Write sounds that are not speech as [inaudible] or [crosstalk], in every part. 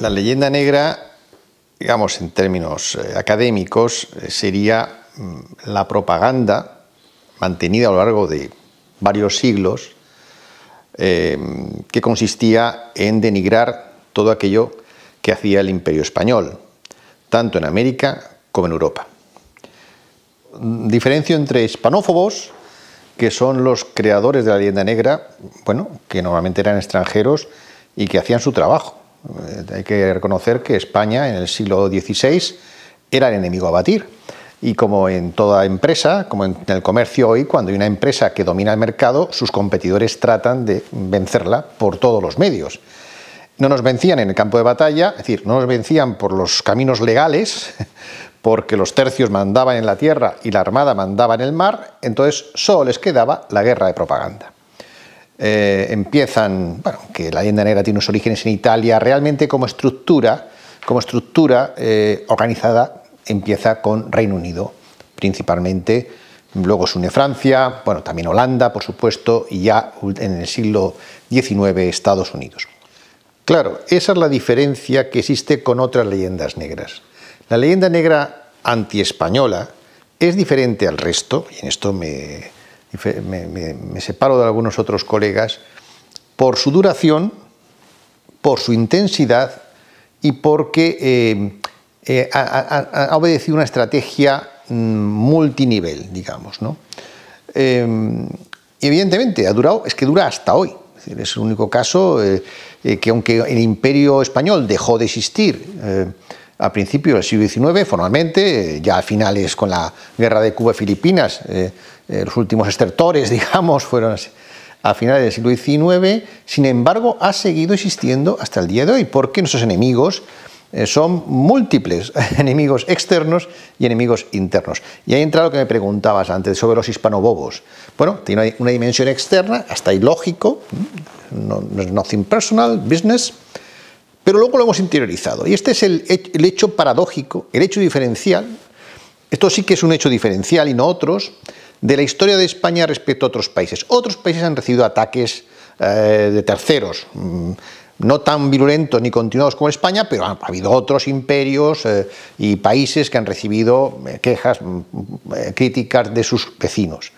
La leyenda negra, digamos en términos eh, académicos, eh, sería mm, la propaganda mantenida a lo largo de varios siglos em, que consistía en denigrar todo aquello que hacía el imperio español, tanto en América como en Europa. Diferencio entre hispanófobos, que son los creadores de la leyenda negra, bueno, que normalmente eran extranjeros y que hacían su trabajo. Eh, hay que reconocer que España en el siglo XVI era el enemigo a batir. Y como en toda empresa, como en el comercio hoy, cuando hay una empresa que domina el mercado, sus competidores tratan de vencerla por todos los medios. No nos vencían en el campo de batalla, es decir, no nos vencían por los caminos legales, [laughs] porque los tercios mandaban en la tierra y la armada mandaba en el mar, entonces solo les quedaba la guerra de propaganda. Eh, empiezan, bueno, que la leyenda negra tiene sus orígenes en Italia, realmente como estructura, como estructura eh, organizada empieza con Reino Unido, principalmente, luego se une Francia, bueno, también Holanda, por supuesto, y ya en el siglo XIX Estados Unidos. Claro, esa es la diferencia que existe con otras leyendas negras. La leyenda negra antiespañola es diferente al resto, y en esto me, me, separo de algunos otros colegas, por su duración, por su intensidad y porque eh, eh, ha, obedecido una estrategia mm, multinivel, digamos. ¿no? Em, evidentemente, ha durado, es que dura hasta hoy. es el único caso eh, que aunque el imperio español dejó de existir, a principios del siglo XIX, formalmente, eh, ya a finales con la guerra de Cuba y Filipinas, eh, eh, los últimos estertores, [laughs] digamos, fueron a finales del siglo XIX, sin embargo, ha seguido existiendo hasta el día de hoy, porque nuestros enemigos son múltiples, [laughs] enemigos externos y enemigos internos. Y ahí entra lo que me preguntabas antes sobre los hispanobobos. Bueno, tiene una dimensión externa, hasta ilógico, no, nothing personal, business, pero luego lo hemos interiorizado. Y este es el, hecho paradójico, el hecho diferencial. Esto sí que es un hecho diferencial y no otros, de la historia de España respecto a otros países. Otros países han recibido ataques eh, de terceros, mm, no tan virulentos ni continuados como España, pero ha, habido otros imperios eh, y países que han recibido eh, quejas, mm, mm, críticas de sus vecinos.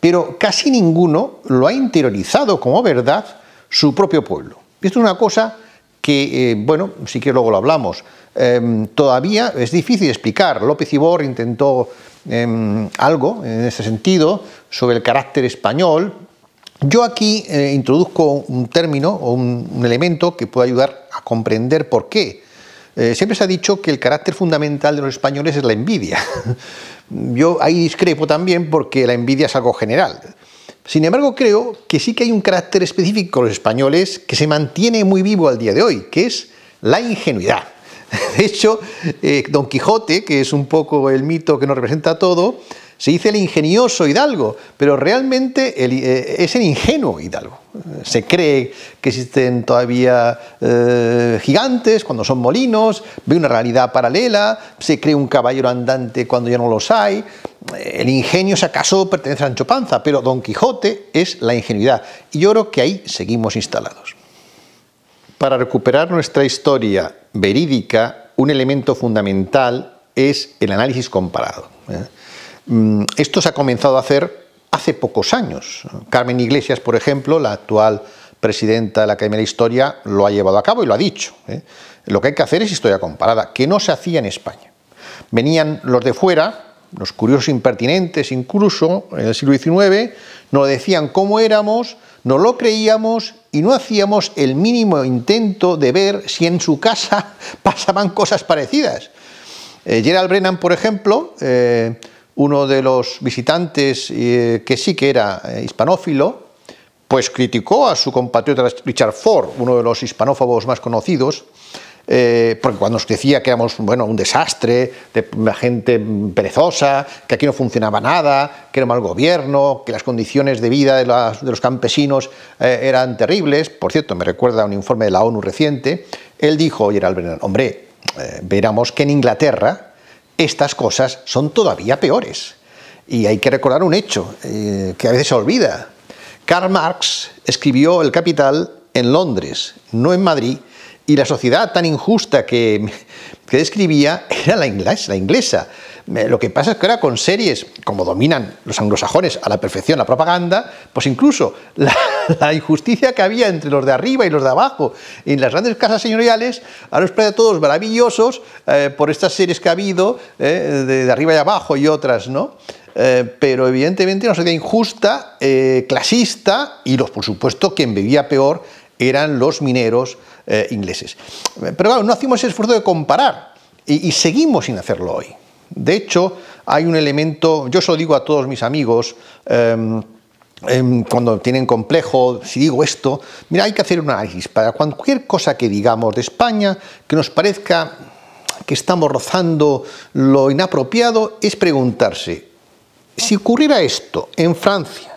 Pero casi ninguno lo ha interiorizado como verdad su propio pueblo. Esto es una cosa que, eh, bueno, sí que luego lo hablamos. Em, todavía es difícil explicar. López Ibor intentó em, algo en ese sentido sobre el carácter español. Yo aquí eh, introduzco un término o un, un, elemento que puede ayudar a comprender por qué. Eh, siempre se ha dicho que el carácter fundamental de los españoles es la envidia. [laughs] Yo ahí discrepo también porque la envidia es algo general. Sin embargo, creo que sí que hay un carácter específico de los españoles que se mantiene muy vivo al día de hoy, que es la ingenuidad. [laughs] De hecho, eh, Don Quijote, que es un poco el mito que nos representa todo, se dice el ingenioso Hidalgo, pero realmente eh, es el ingenuo Hidalgo. Se cree que existen todavía eh, gigantes cuando son molinos, ve una realidad paralela, se cree un caballero andante cuando ya no los hay. El ingenio, se acaso, pertenece a Ancho Panza, pero Don Quijote es la ingenuidad. Y yo creo que ahí seguimos instalados. Para recuperar nuestra historia verídica, un elemento fundamental es el análisis comparado. ¿eh? Mm, esto se ha comenzado a hacer hace pocos años. Carmen Iglesias, por ejemplo, la actual presidenta de la Academia de Historia, lo ha llevado a cabo y lo ha dicho. ¿eh? Lo que hay que hacer es historia comparada, que no se hacía en España. Venían los de fuera, los curiosos impertinentes incluso, en el siglo XIX, nos decían cómo éramos, no lo creíamos y no hacíamos el mínimo intento de ver si en su casa [laughs] pasaban cosas parecidas. Eh, Gerald Brennan, por ejemplo, eh, uno de los visitantes, eh, que sí que era eh, hispanófilo, pues criticó a su compatriota Richard Ford, uno de los hispanófobos más conocidos, eh, porque cuando nos decía que éramos bueno, un desastre, de gente perezosa, que aquí no funcionaba nada, que era mal gobierno, que las condiciones de vida de, los campesinos eran terribles, por cierto, me recuerda un informe de la ONU reciente, él dijo, y era hombre, veremos que en Inglaterra, estas cosas son todavía peores. Y hay que recordar un hecho eh, que a veces se olvida. Karl Marx escribió El Capital en Londres, no en Madrid, y la sociedad tan injusta que, describía era la inglesa. Lo que pasa es que ahora con series, como dominan los anglosajones a la perfección la propaganda, pues incluso [laughs] la, injusticia que había entre los de arriba y los de abajo en las grandes casas señoriales, ahora los parece todos maravillosos eh, por estas series que ha habido, eh, de, arriba y abajo y otras, ¿no? Eh, pero evidentemente una sociedad injusta, clasista, y los, por supuesto, quien vivía peor eran los mineros ingleses. Pero claro, no hacemos ese esfuerzo de comparar y seguimos sin hacerlo hoy. De hecho, hay un elemento, yo se lo digo a todos mis amigos, em, em, cuando tienen complejo, si digo esto, mira, hay que hacer un análisis para cualquier cosa que digamos de España que nos parezca que estamos rozando lo inapropiado, es preguntarse, si ocurriera esto en Francia,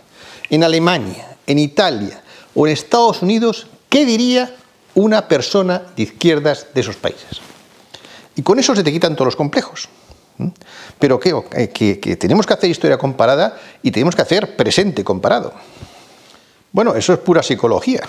en Alemania, en Italia o en Estados Unidos, ¿qué diría una persona de izquierdas de esos países? Y con eso se te quitan todos los complejos. Pero eh, que, tenemos que hacer historia comparada y tenemos que hacer presente comparado. Bueno, eso es pura psicología.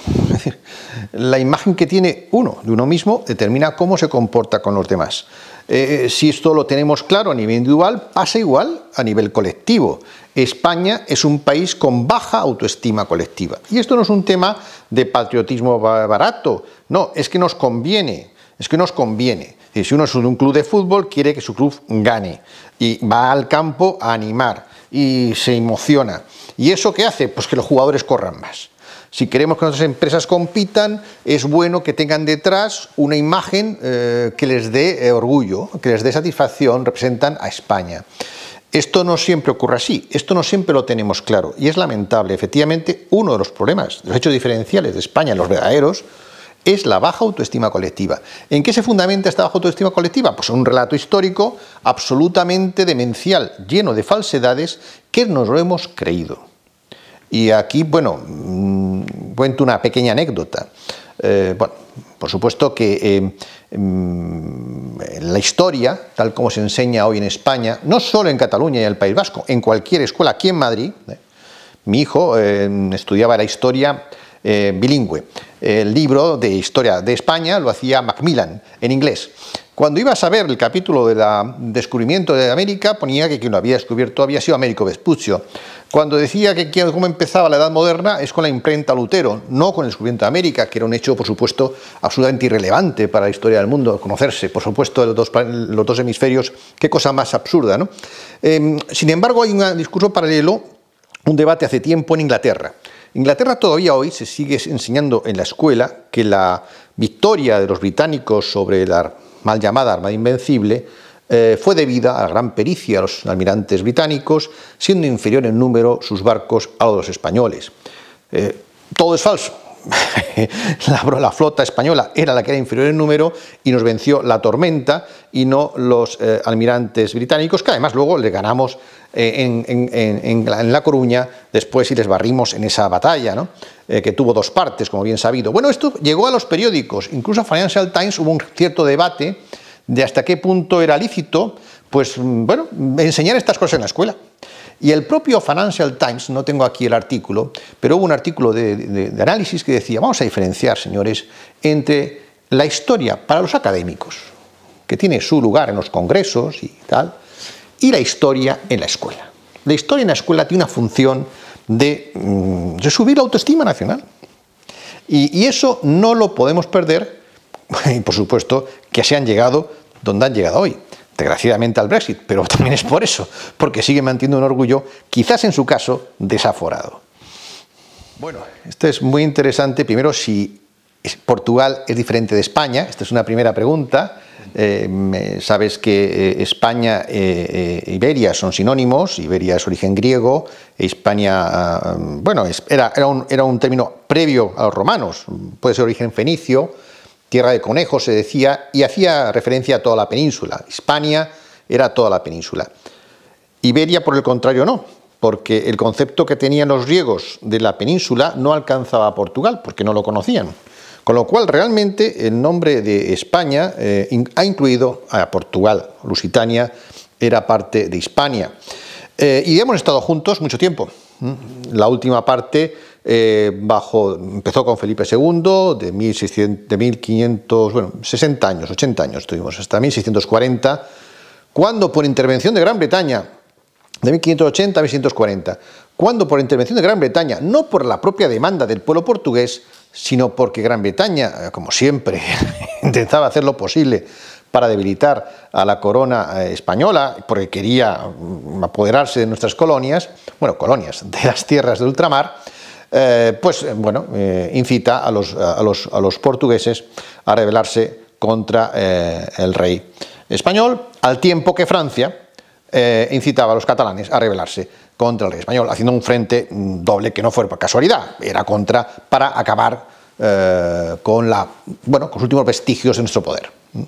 la imagen que tiene uno de uno mismo determina cómo se comporta con los demás. Eh, eh, si esto lo tenemos claro a nivel individual, pasa igual a nivel colectivo. España es un país con baja autoestima colectiva. Y esto no es un tema de patriotismo barato, no, es que nos conviene es que nos conviene. Si uno es un club de fútbol, quiere que su club gane y va al campo a animar y se emociona. ¿Y eso qué hace? Pues que los jugadores corran más. Si queremos que nuestras empresas compitan, es bueno que tengan detrás una imagen eh, que les dé eh, orgullo, que les dé satisfacción, representan a España. Esto no siempre ocurre así, esto no siempre lo tenemos claro y es lamentable. Efectivamente, uno de los problemas, de los hechos diferenciales de España, los verdaderos, es la baja autoestima colectiva. ¿En qué se fundamenta esta baja autoestima colectiva? Pues un relato histórico absolutamente demencial, lleno de falsedades que nos lo hemos creído. Y aquí, bueno, mm, cuento una pequeña anécdota. Eh, bueno, por supuesto que eh, mm, la historia, tal como se enseña hoy en España, no solo en Cataluña y en el País Vasco, en cualquier escuela aquí en Madrid, eh, mi hijo estudiaba la historia eh, bilingüe. El libro de historia de España lo hacía Macmillan en inglés. Cuando iba a saber el capítulo del descubrimiento de América, ponía que quien lo había descubierto había sido Américo Vespucio. Cuando decía que cómo empezaba la Edad Moderna es con la imprenta Lutero, no con el descubrimiento de América, que era un hecho, por supuesto, absolutamente irrelevante para la historia del mundo, conocerse, por supuesto, los dos, los dos hemisferios, qué cosa más absurda. ¿no? Em, sin embargo, hay un discurso paralelo, un debate hace tiempo en Inglaterra Inglaterra todavía hoy se sigue enseñando en la escuela que la victoria de los británicos sobre la mal llamada Armada Invencible eh, fue debida a la gran pericia de los almirantes británicos, siendo inferior en número sus barcos a los españoles. Eh, todo es falso. [laughs] la, flota española era la que era inferior en número y nos venció la tormenta y no los eh, almirantes británicos, que además luego le ganamos eh, en, la, Coruña después y les barrimos en esa batalla, ¿no? Eh, que tuvo dos partes, como bien sabido. Bueno, esto llegó a los periódicos, incluso a Financial Times hubo un cierto debate de hasta qué punto era lícito pues, mm, bueno, enseñar estas cosas en la escuela. Y el propio Financial Times, no tengo aquí el artículo, pero hubo un artículo de, análisis que decía, vamos a diferenciar, señores, entre la historia para los académicos, que tiene su lugar en los congresos y tal, y la historia en la escuela. La historia en la escuela tiene una función de, mm, subir la autoestima nacional. y, eso no lo podemos perder, [laughs] y por supuesto que se han llegado donde han llegado hoy desgraciadamente al Brexit, pero [laughs] también es por eso, porque sigue manteniendo un orgullo, quizás en su caso, desaforado. Bueno, esto es muy interesante. Primero, si Portugal es diferente de España, esta es una primera pregunta. Eh, sabes que eh, España e Iberia son sinónimos, Iberia es origen griego, España, ah, bueno, era, un, era un término previo a los romanos, puede ser origen fenicio, tierra de conejos se decía, y hacía referencia a toda la península. Hispania era toda la península. Iberia, por el contrario, no, porque el concepto que tenían los griegos de la península no alcanzaba a Portugal, porque no lo conocían. Con lo cual, realmente, el nombre de España eh, ha incluido a Portugal. Lusitania era parte de Hispania. Eh, y hemos estado juntos mucho tiempo. Mm, la última parte eh, bajo, empezó con Felipe II, de, 1600, de 1500, bueno, 60 años, 80 años estuvimos, hasta 1640, cuando por intervención de Gran Bretaña, de 1580 a 1640, cuando por intervención de Gran Bretaña, no por la propia demanda del pueblo portugués, sino porque Gran Bretaña, eh, como siempre, [laughs] intentaba hacer lo posible para debilitar a la corona eh, española, porque quería mm, apoderarse de nuestras colonias, bueno, colonias, de las tierras de ultramar, eh, pues eh, bueno, eh, incita a los, portugueses a rebelarse contra el rey español, al tiempo que Francia incitaba a los catalanes a rebelarse contra el rey español, haciendo un frente mm, doble que no fue por casualidad, era contra para acabar con, con los últimos vestigios de nuestro poder. Mm.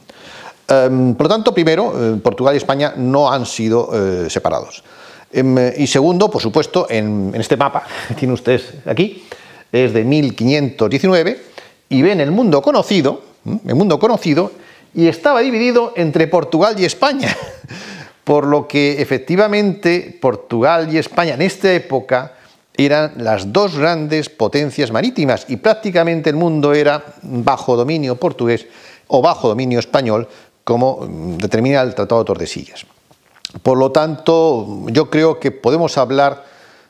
Em, por lo tanto, primero, Portugal y España no han sido separados. Em, y segundo, por supuesto, en, este mapa que tiene ustedes aquí, es de 1519, y ven el mundo conocido, el mundo conocido, y estaba dividido entre Portugal y España. [laughs] Por lo que efectivamente Portugal y España en esta época eran las dos grandes potencias marítimas y prácticamente el mundo era bajo dominio portugués o bajo dominio español, como mm, determina el Tratado de Tordesillas. Por lo tanto, yo creo que podemos hablar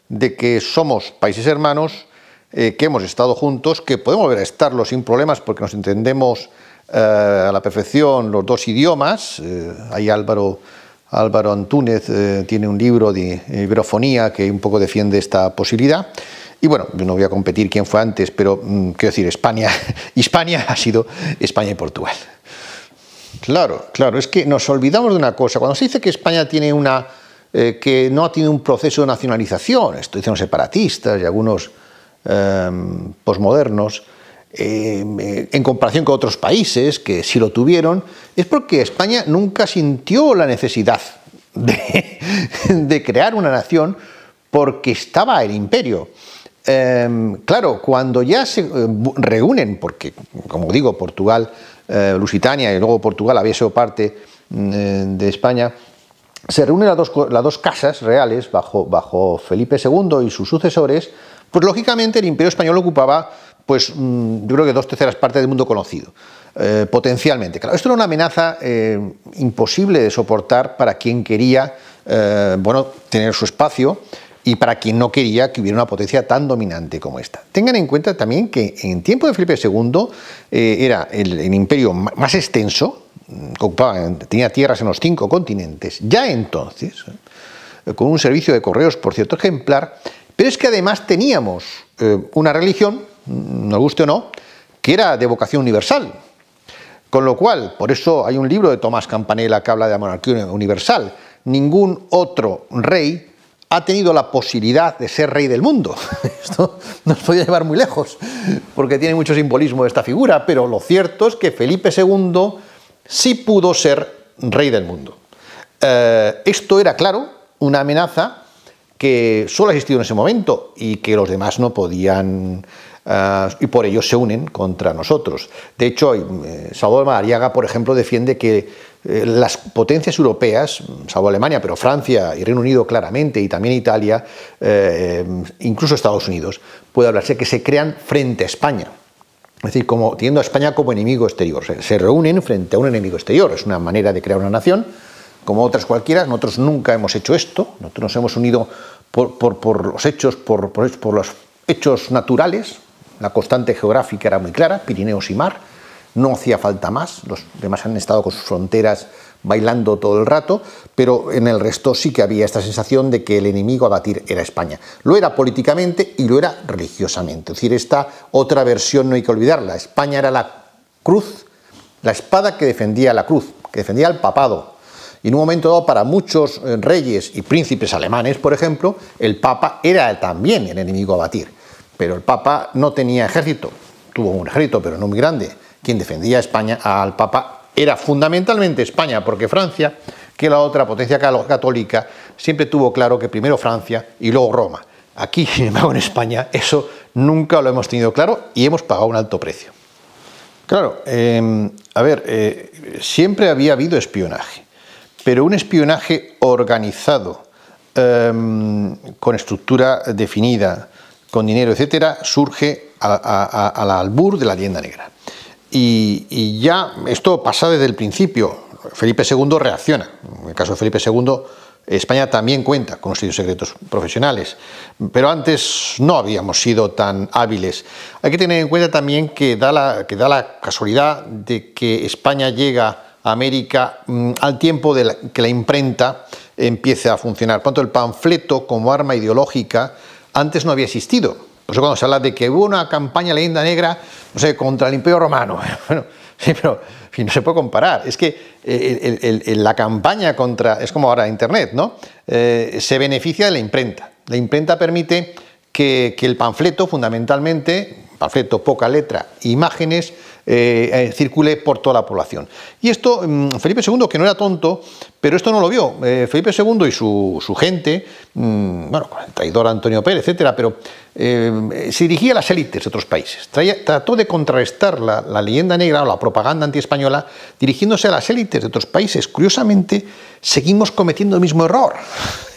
de que somos países hermanos, eh, que hemos estado juntos, que podemos volver a estarlo sin problemas porque nos entendemos eh, a la perfección los dos idiomas. Hay eh, ahí Álvaro, Álvaro Antúnez tiene un libro de iberofonía que un poco defiende esta posibilidad. Y bueno, yo no voy a competir quién fue antes, pero mm, quiero decir, España, España [laughs] ha sido España y Portugal. Claro, claro, es que nos olvidamos de una cosa. Cuando se dice que España tiene una. Eh, que no ha tenido un proceso de nacionalización, esto dicen los separatistas y algunos em, posmodernos, em, eh, en comparación con otros países que sí lo tuvieron, es porque España nunca sintió la necesidad de [laughs] crear una nación porque estaba el imperio. Em, claro, cuando ya se eh, reúnen, porque como digo, Portugal eh, Lusitania y luego Portugal había sido parte mm, eh, de España, se reúnen las dos, casas reales bajo, Felipe II y sus sucesores, pues lógicamente el imperio español ocupaba pues mm, yo creo que dos terceras partes del mundo conocido, eh, potencialmente. Claro, esto era una amenaza imposible de soportar para quien quería bueno, tener su espacio y para quien no quería que hubiera una potencia tan dominante como esta. Tengan en cuenta también que en tiempo de Felipe II eh, era el, imperio más extenso, mm, tenía tierras en los cinco continentes, ya entonces, eh, con un servicio de correos, por cierto, ejemplar, pero es que además teníamos eh, una religión, mm, nos guste o no, que era de vocación universal. Con lo cual, por eso hay un libro de Tomás Campanella que habla de la monarquía universal. Ningún otro rey ha tenido la posibilidad de ser rey del mundo. [laughs] Esto nos podría llevar muy lejos, porque tiene mucho simbolismo esta figura, pero lo cierto es que Felipe II sí pudo ser rey del mundo. Eh, esto era, claro, una amenaza que solo existió en ese momento y que los demás no podían Ah, y por ello se unen contra nosotros. De hecho, eh, Salvador Madariaga, por ejemplo, defiende que eh, las potencias europeas, mm, salvo Alemania, pero Francia y Reino Unido claramente, y también Italia, eh, em, incluso Estados Unidos, puede hablarse que se crean frente a España. Es decir, como teniendo a España como enemigo exterior. Se, reúnen frente a un enemigo exterior. Es una manera de crear una nación, como otras cualquiera. Nosotros nunca hemos hecho esto. Nosotros nos hemos unido por, los hechos, por los hechos naturales, la constante geográfica era muy clara, Pirineos y mar, no hacía falta más, los demás han estado con sus fronteras bailando todo el rato, pero en el resto sí que había esta sensación de que el enemigo a batir era España. Lo era políticamente y lo era religiosamente. Es decir, esta otra versión no hay que olvidarla. España era la cruz, la espada que defendía la cruz, que defendía al papado. Y en un momento dado, para muchos eh, reyes y príncipes alemanes, por ejemplo, el papa era también el enemigo a batir. Pero el Papa no tenía ejército, tuvo un ejército, pero no muy grande. Quien defendía a España al Papa era fundamentalmente España, porque Francia, que la otra potencia católica, siempre tuvo claro que primero Francia y luego Roma. Aquí, [laughs] sin embargo, en España, eso nunca lo hemos tenido claro y hemos pagado un alto precio. Claro, em, a ver, eh, siempre había habido espionaje, pero un espionaje organizado, em, con estructura definida, con dinero, etcétera, surge al albur de la leyenda negra. Y, ya esto pasa desde el principio. Felipe II reacciona. En el caso de Felipe II, España también cuenta con los sitios secretos profesionales, pero antes no habíamos sido tan hábiles. Hay que tener en cuenta también que da la, que da la casualidad de que España llega a América mm, al tiempo de que la imprenta empiece a funcionar. tanto, el panfleto como arma ideológica antes no había existido. Por eso cuando se habla de que hubo una campaña leyenda negra, no sé, contra el Imperio Romano, [laughs] bueno, sí, pero no se puede comparar. Es que eh, la campaña contra, es como ahora Internet, ¿no? Eh, se beneficia de la imprenta. La imprenta permite que el panfleto, fundamentalmente, panfleto, poca letra, imágenes, eh, eh, circule por toda la población. Y esto, mm, Felipe II, que no era tonto, pero esto no lo vio. Eh, Felipe II y su, gente, mm, bueno, el traidor Antonio Pérez, etcétera, pero se dirigía a las élites de otros países. trató de contrarrestar la, la, leyenda negra o la propaganda antiespañola dirigiéndose a las élites de otros países. Curiosamente, seguimos cometiendo el mismo error.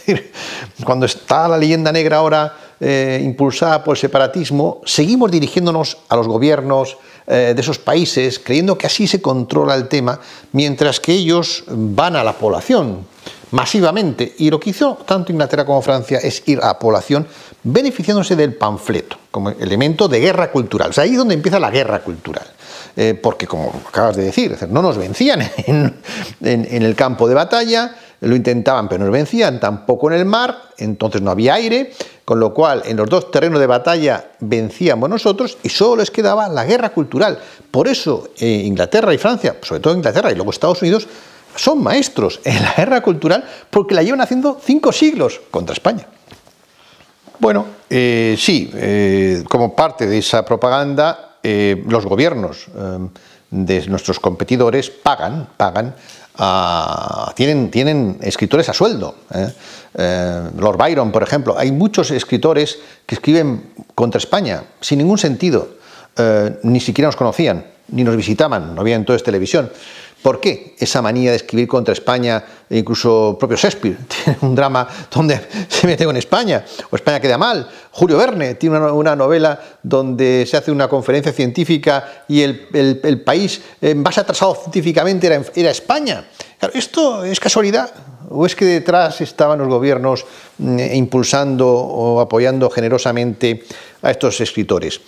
[laughs] Cuando está la leyenda negra ahora eh, impulsada por el separatismo, seguimos dirigiéndonos a los gobiernos eh, de esos países, creyendo que así se controla el tema, mientras que ellos van a la población masivamente. Y lo que hizo tanto Inglaterra como Francia es ir a la población beneficiándose del panfleto como elemento de guerra cultural. O sea, ahí es donde empieza la guerra cultural. Eh, porque, como acabas de decir, no nos vencían [laughs] en el campo de batalla, lo intentaban pero no lo vencían, tampoco en el mar, entonces no había aire, con lo cual en los dos terrenos de batalla vencíamos nosotros y solo les quedaba la guerra cultural. Por eso eh, Inglaterra y Francia, sobre todo Inglaterra y luego Estados Unidos, son maestros en la guerra cultural porque la llevan haciendo cinco siglos contra España. Bueno, eh, sí, eh, como parte de esa propaganda, los gobiernos de nuestros competidores pagan, pagan Ah, tienen, tienen escritores a sueldo. ¿eh? Eh, Lord Byron, por ejemplo. Hay muchos escritores que escriben contra España, sin ningún sentido. Eh, ni siquiera nos conocían, ni nos visitaban, no había entonces televisión. ¿Por qué esa manía de escribir contra España? E incluso propio Shakespeare [laughs] tiene un drama donde [laughs] se mete con España, o España queda mal. Julio Verne tiene una, novela donde se hace una conferencia científica y el, el, país eh, más atrasado científicamente era, España. ¿esto es casualidad? ¿O es que detrás estaban los gobiernos mm, eh, impulsando o apoyando generosamente a estos escritores?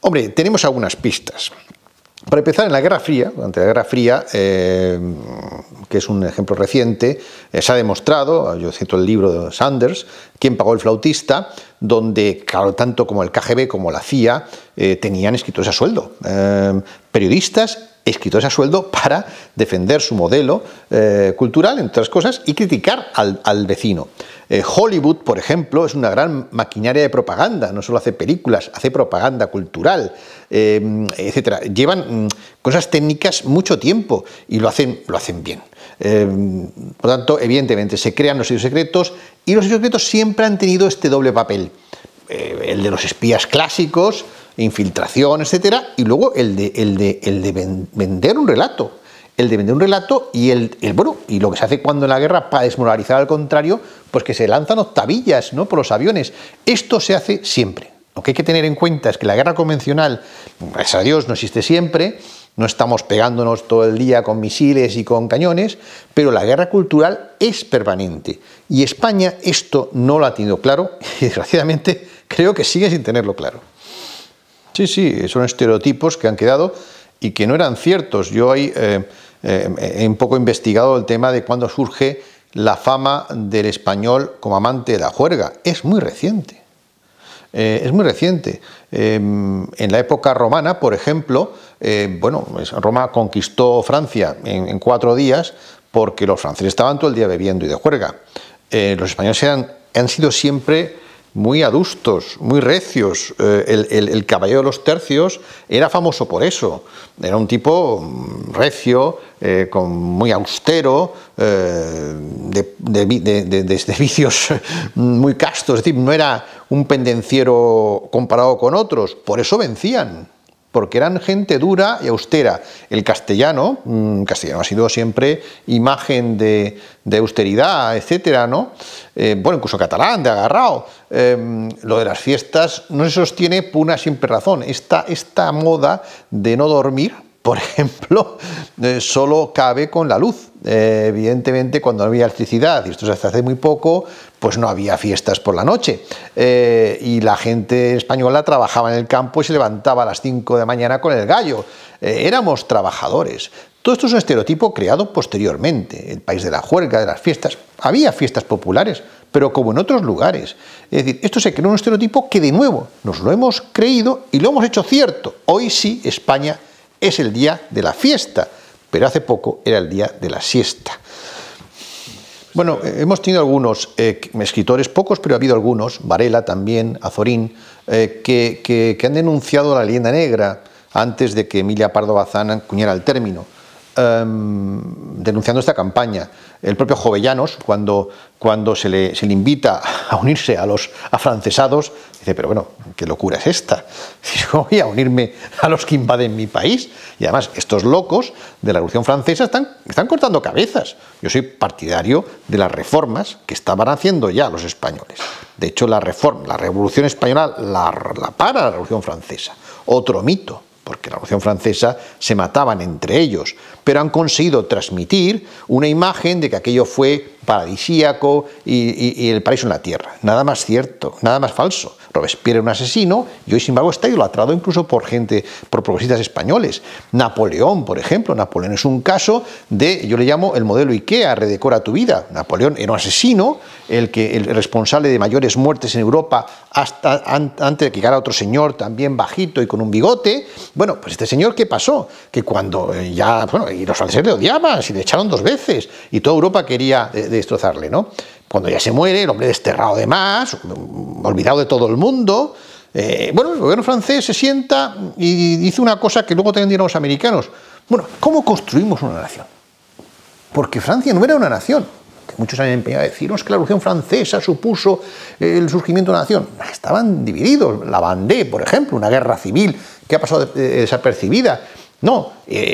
Hombre, tenemos algunas pistas. Para empezar, en la Guerra Fría, durante la Guerra Fría, eh, que es un ejemplo reciente, eh, se ha demostrado, yo cito el libro de Sanders, ¿Quién pagó el flautista?, donde, tanto como el KGB como la CIA eh, tenían escritores a sueldo, em, periodistas, escritores a sueldo para defender su modelo cultural, entre otras cosas, y criticar al, al vecino. Eh, Hollywood, por ejemplo, es una gran maquinaria de propaganda, no solo hace películas, hace propaganda cultural, eh, etcétera. Llevan mm, cosas técnicas mucho tiempo y lo hacen, lo hacen bien. Eh, por lo tanto, evidentemente, se crean los secretos y los secretos siempre han tenido este doble papel. el de los espías clásicos, infiltración, etcétera, y luego el de, el de, el de vender un relato, el de vender un relato y el, bueno, y lo que se hace cuando en la guerra para desmoralizar al contrario, pues que se lanzan octavillas, ¿no? por los aviones. Esto se hace siempre. Lo que hay que tener en cuenta es que la guerra convencional, gracias a Dios, no existe siempre, no estamos pegándonos todo el día con misiles y con cañones, pero la guerra cultural es permanente. Y España esto no lo ha tenido claro [laughs] y desgraciadamente creo que sigue sin tenerlo claro. Sí, sí, son estereotipos que han quedado y que no eran ciertos. Yo hay eh, he un poco investigado el tema de cuándo surge la fama del español como amante de la juerga. Es muy reciente. Eh, es muy reciente. Eh, en la época romana, por ejemplo, bueno, pues Roma conquistó Francia en, cuatro días porque los franceses estaban todo el día bebiendo y de juerga. los españoles han sido siempre muy adustos, muy recios. Eh, el, caballero de los tercios era famoso por eso. Era un tipo mm, recio, eh, muy austero, eh, de, de, vicios [laughs] muy castos. Es decir, no era un pendenciero comparado con otros. Por eso vencían porque eran gente dura y austera. El castellano, mm, castellano ha sido siempre imagen de, austeridad, etcétera, ¿no? Eh, bueno, incluso catalán, de agarrado. Em, lo de las fiestas no se sostiene por una simple razón. Esta, esta moda de no dormir, por [laughs] ejemplo, eh, solo cabe con la luz. Eh, evidentemente, cuando no había electricidad, y esto se hasta hace muy poco, pues no había fiestas por la noche. Eh, y la gente española trabajaba en el campo y se levantaba a las 5 de la mañana con el gallo. éramos trabajadores. Todo esto es un estereotipo creado posteriormente. El país de la juerga, de las fiestas. Había fiestas populares, pero como en otros lugares. Es decir, esto se creó un estereotipo que de nuevo nos lo hemos creído y lo hemos hecho cierto. Hoy sí España es el día de la fiesta, pero hace poco era el día de la siesta. Bueno, eh, hemos tenido algunos eh, escritores, pocos, pero ha habido algunos, Varela también, Azorín, eh, que, han denunciado la leyenda negra antes de que Emilia Pardo Bazán acuñara el término, em, denunciando esta campaña el propio Jovellanos, cuando, cuando se, le, se le invita a unirse a los afrancesados, dice, pero bueno, ¿qué locura es esta? ¿Cómo voy a unirme a los que invaden mi país. Y además, estos locos de la Revolución Francesa están, están cortando cabezas. Yo soy partidario de las reformas que estaban haciendo ya los españoles. De hecho, la reforma, la Revolución Española la, la para la Revolución Francesa. Otro mito porque la Revolución Francesa se mataban entre ellos, pero han conseguido transmitir una imagen de que aquello fue paradisíaco y, y el paraíso en la tierra. Nada más cierto, nada más falso. Robespierre era un asesino y hoy, sin embargo, está idolatrado incluso por gente, por progresistas españoles. Napoleón, por ejemplo, Napoleón es un caso de, yo le llamo el modelo IKEA, redecora tu vida. Napoleón era un asesino, el, que, el responsable de mayores muertes en Europa hasta antes de que llegara otro señor también bajito y con un bigote. Bueno, pues este señor, ¿qué pasó? Que cuando eh, ya, bueno, y los franceses le odiaban, y le echaron dos veces, y toda Europa quería eh, destrozarle, ¿no? Cuando ya se muere, el hombre desterrado de más, olvidado de todo el mundo. Eh, bueno, el gobierno francés se sienta y dice una cosa que luego tendrían los americanos. Bueno, ¿cómo construimos una nación? Porque Francia no era una nación. Que muchos han empeñado a decirnos que la Revolución Francesa supuso eh, el surgimiento de una nación. Estaban divididos. La Vendée, por ejemplo, una guerra civil que ha pasado eh, desapercibida. No,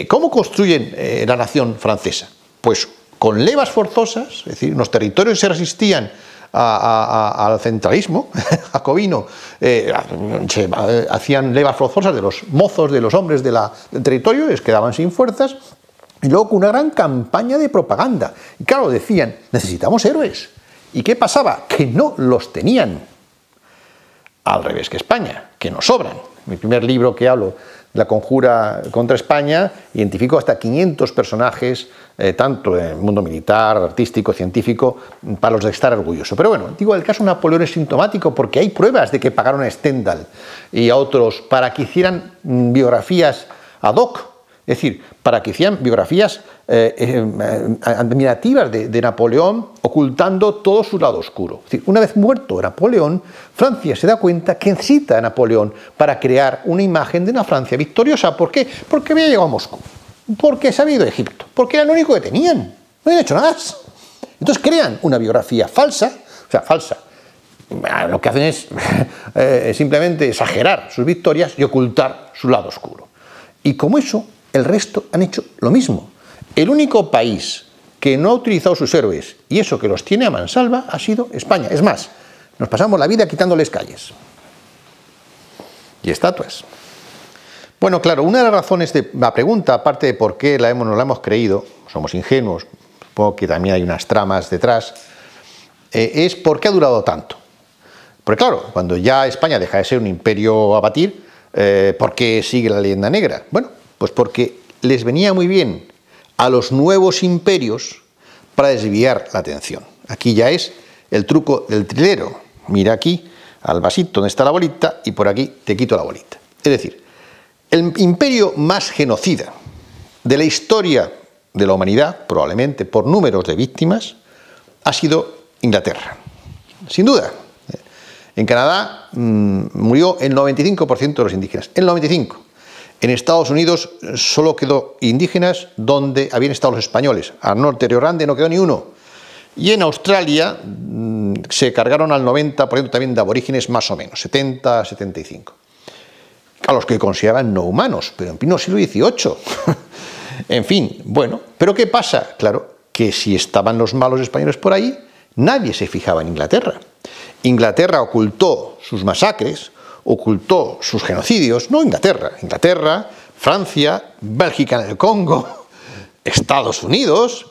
¿cómo construyen la nación francesa? Pues con levas forzosas, es decir, los territorios se resistían al centralismo [laughs] jacobino, eh, eh, hacían levas forzosas de los mozos, de los hombres de la, del territorio, les quedaban sin fuerzas, y luego con una gran campaña de propaganda. Y claro, decían, necesitamos héroes. ¿Y qué pasaba? Que no los tenían. Al revés que España, que nos sobran. Mi primer libro que hablo la conjura contra España, identificó hasta 500 personajes, eh, tanto en mundo militar, artístico, científico, para los de estar orgulloso. Pero bueno, digo, el caso Napoleón es sintomático porque hay pruebas de que pagaron a Stendhal y a otros para que hicieran mm, biografías ad hoc es decir, para que hicieran biografías eh, eh, admirativas de, Napoleón, ocultando todo su lado oscuro. decir, una vez muerto Napoleón, Francia se da cuenta que necesita a Napoleón para crear una imagen de una Francia victoriosa. ¿Por qué? Porque había llegado a Moscú, porque se había ido a Egipto, porque era lo único que tenían, no habían hecho nada Entonces crean una biografía falsa, o sea, falsa, lo que hacen es [laughs] eh, simplemente exagerar sus victorias y ocultar su lado oscuro. Y como eso, el resto han hecho lo mismo. El único país que no ha utilizado sus héroes, y eso que los tiene a mansalva, ha sido España. Es más, nos pasamos la vida quitándoles calles y estatuas. Bueno, claro, una de las razones de la pregunta, aparte de por qué la hemos, no la hemos creído, somos ingenuos, supongo que también hay unas tramas detrás, eh, es por qué ha durado tanto. Porque claro, cuando ya España deja de ser un imperio a batir, eh, ¿por qué sigue la leyenda negra? Bueno, pues porque les venía muy bien a los nuevos imperios para desviar la atención. Aquí ya es el truco del trilero. Mira aquí al vasito donde está la bolita y por aquí te quito la bolita. Es decir, el imperio más genocida de la historia de la humanidad, probablemente por números de víctimas, ha sido Inglaterra. Sin duda. En Canadá mm, murió el 95% de los indígenas. El 95%. En Estados Unidos solo quedó indígenas donde habían estado los españoles. Al norte de Rio Grande no quedó ni uno. Y en Australia mm, se cargaron al 90% también de aborígenes, más o menos, 70, 75. A los que consideraban no humanos, pero en pleno siglo XVIII. [laughs] en fin, bueno, pero ¿qué pasa? Claro, que si estaban los malos españoles por ahí, nadie se fijaba en Inglaterra. Inglaterra ocultó sus masacres, ocultó sus genocidios, no Inglaterra, Inglaterra, Francia, Bélgica en el Congo, [laughs] Estados Unidos,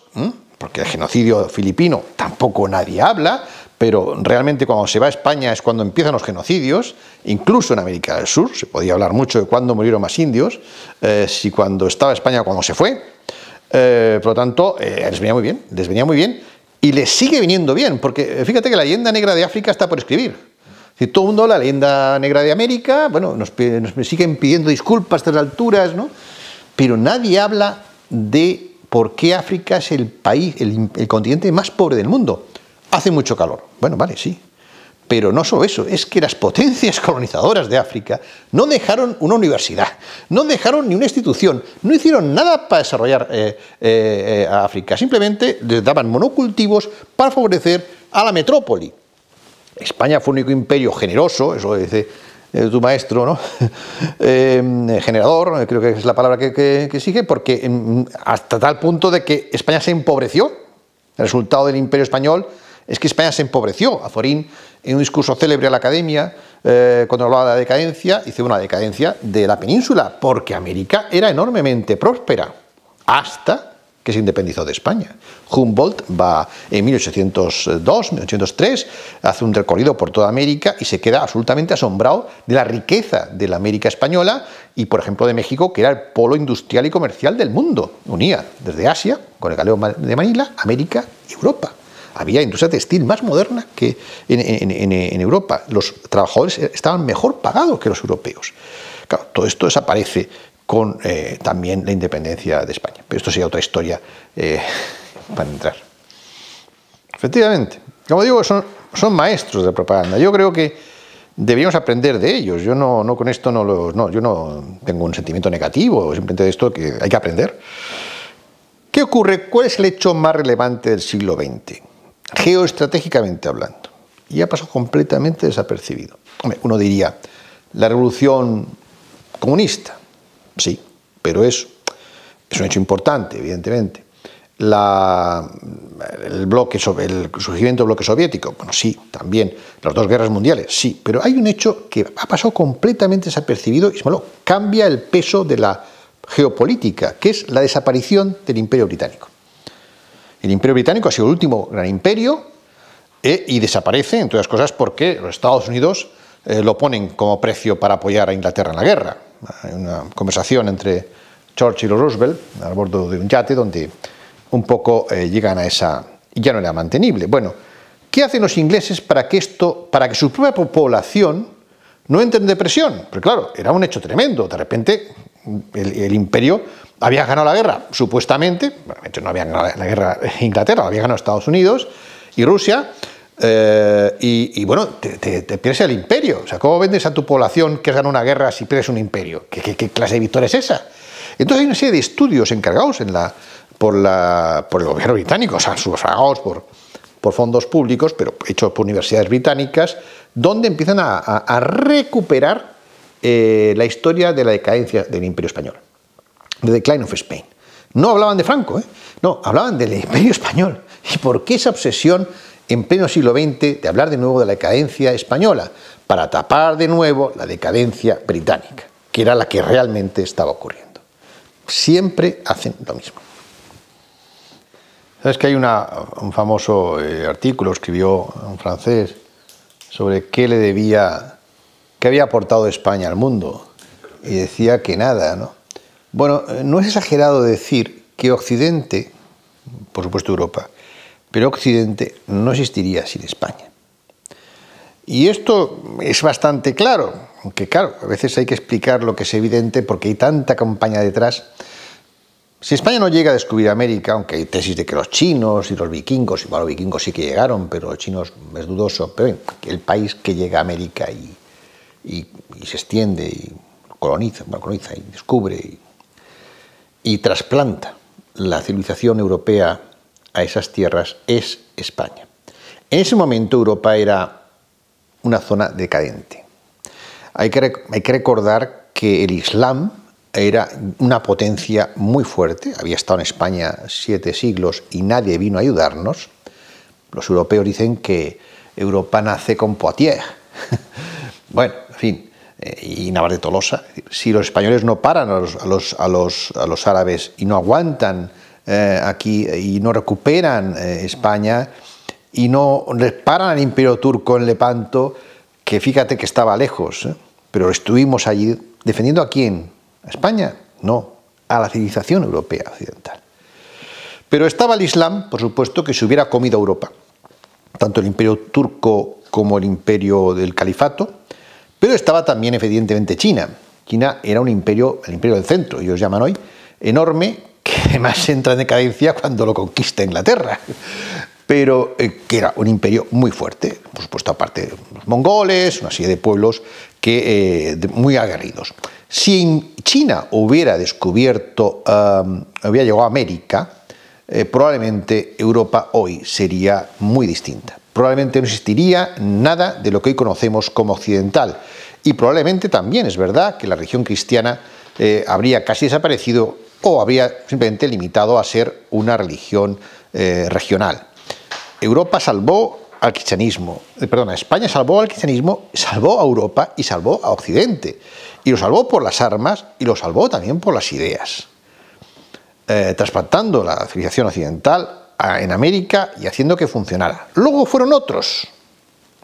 porque el genocidio filipino tampoco nadie habla, pero realmente cuando se va a España es cuando empiezan los genocidios, incluso en América del Sur, se podía hablar mucho de cuándo murieron más indios, eh, si cuando estaba España o cuando se fue, eh, por lo tanto, eh, les venía muy bien, les venía muy bien y les sigue viniendo bien, porque fíjate que la leyenda negra de África está por escribir todo el mundo, la leyenda negra de América, bueno, nos, nos siguen pidiendo disculpas a estas alturas, ¿no? Pero nadie habla de por qué África es el país, el, continente más pobre del mundo. Hace mucho calor. Bueno, vale, sí. Pero no solo eso, es que las potencias colonizadoras de África no dejaron una universidad, no dejaron ni una institución, no hicieron nada para desarrollar eh, eh, eh, a África, simplemente les daban monocultivos para favorecer a la metrópoli. España fue un único imperio generoso, eso dice eh, tu maestro, ¿no? [laughs] Eh, generador, eh, creo que es la palabra que, sigue, porque mm, hasta tal punto de que España se empobreció. El resultado del imperio español es que España se empobreció. Azorín, en un discurso célebre a la academia, cuando hablaba de la decadencia, hizo una decadencia de la península, porque América era enormemente próspera, hasta que se independizó de España. Humboldt va en 1802, 1803, hace un recorrido por toda América y se queda absolutamente asombrado de la riqueza de la América española y, por ejemplo, de México, que era el polo industrial y comercial del mundo. Unía desde Asia, con el Galeón de Manila, América y Europa había industria textil más moderna que en, Europa. Los trabajadores estaban mejor pagados que los europeos. Claro, todo esto desaparece con eh, también la independencia de España. Pero esto sería otra historia eh, [laughs] para entrar. Efectivamente, como digo, son, maestros de propaganda. Yo creo que deberíamos aprender de ellos. Yo no, con esto no los, yo no tengo un sentimiento negativo, simplemente de esto que hay que aprender. ¿Qué ocurre? ¿Cuál es el hecho más relevante del siglo XX? Geoestratégicamente hablando. Y ha pasado completamente desapercibido. Uno diría, la revolución comunista, sí, pero es, es un hecho importante, evidentemente. el, bloque, el surgimiento del bloque soviético, bueno, sí, también. Las dos guerras mundiales, sí, pero hay un hecho que ha pasado completamente desapercibido y bueno, cambia el peso de la geopolítica, que es la desaparición del imperio británico. El imperio británico ha sido el último gran imperio eh, y desaparece, entre otras cosas, porque los Estados Unidos eh, lo ponen como precio para apoyar a Inglaterra en la guerra. Hay una conversación entre Churchill y Roosevelt al bordo de un yate donde un poco eh, llegan a esa... ya no era mantenible. Bueno, ¿qué hacen los ingleses para que esto, para que su propia población no entre en depresión? Porque claro, era un hecho tremendo. De repente el, imperio había ganado la guerra, supuestamente, no había ganado la guerra Inglaterra, había ganado Estados Unidos y Rusia, eh, y, bueno, te, pierdes el imperio. sea, ¿cómo vendes a tu población que has ganado una guerra si pierdes un imperio? ¿Qué, clase de victoria es esa? Entonces hay una serie de estudios encargados por, el gobierno británico, o sea, sufragados por, fondos públicos, pero hechos por universidades británicas, donde empiezan a, recuperar eh, la historia de la decadencia del imperio español, The Decline of Spain. No hablaban de Franco, ¿eh? no, hablaban del imperio español. ¿Y por qué esa obsesión en pleno siglo XX de hablar de nuevo de la decadencia española, para tapar de nuevo la decadencia británica, que era la que realmente estaba ocurriendo. Siempre hacen lo mismo. Sabes que hay un famoso eh, artículo, escribió un francés, sobre qué le debía, qué había aportado España al mundo, y decía que nada, ¿no? Bueno, eh, no es exagerado decir que Occidente, por supuesto Europa, pero Occidente no existiría sin España. Y esto es bastante claro, aunque claro, a veces hay que explicar lo que es evidente porque hay tanta campaña detrás. Si España no llega a descubrir América, aunque hay tesis de que los chinos y los vikingos, y bueno, los vikingos sí que llegaron, pero los chinos es dudoso, pero el país que llega a América y, se extiende y coloniza, y descubre y trasplanta la civilización europea a esas tierras es España. En ese momento Europa era una zona decadente. Hay que, recordar que el Islam era una potencia muy fuerte, había estado en España siete siglos y nadie vino a ayudarnos. Los europeos dicen que Europa nace con Poitiers. [laughs] bueno, en fin, eh, y Navarre de Tolosa. Si los españoles no paran a los árabes y no aguantan eh, aquí y no recuperan eh, España y no paran al imperio turco en Lepanto, que fíjate que estaba lejos, ¿eh? pero estuvimos allí defendiendo a quién, a España, no, a la civilización europea occidental. Pero estaba el Islam, por supuesto, que se hubiera comido a Europa, tanto el imperio turco como el imperio del califato, pero estaba también evidentemente China. China era un imperio, el imperio del centro, ellos llaman hoy, enorme, que [laughs] además entra en decadencia cuando lo conquista Inglaterra. Pero eh, que era un imperio muy fuerte, por supuesto, aparte de los mongoles, una serie de pueblos que, eh, muy aguerridos. Si China hubiera descubierto, hubiera llegado a América, eh, probablemente Europa hoy sería muy distinta. Probablemente no existiría nada de lo que hoy conocemos como occidental. Y probablemente también es verdad que la religión cristiana habría casi desaparecido o había simplemente limitado a ser una religión eh, regional. Europa salvó al cristianismo, eh, perdón, España salvó al cristianismo, salvó a Europa y salvó a Occidente. Y lo salvó por las armas y lo salvó también por las ideas. Eh, trasplantando la civilización occidental en América y haciendo que funcionara. Luego fueron otros,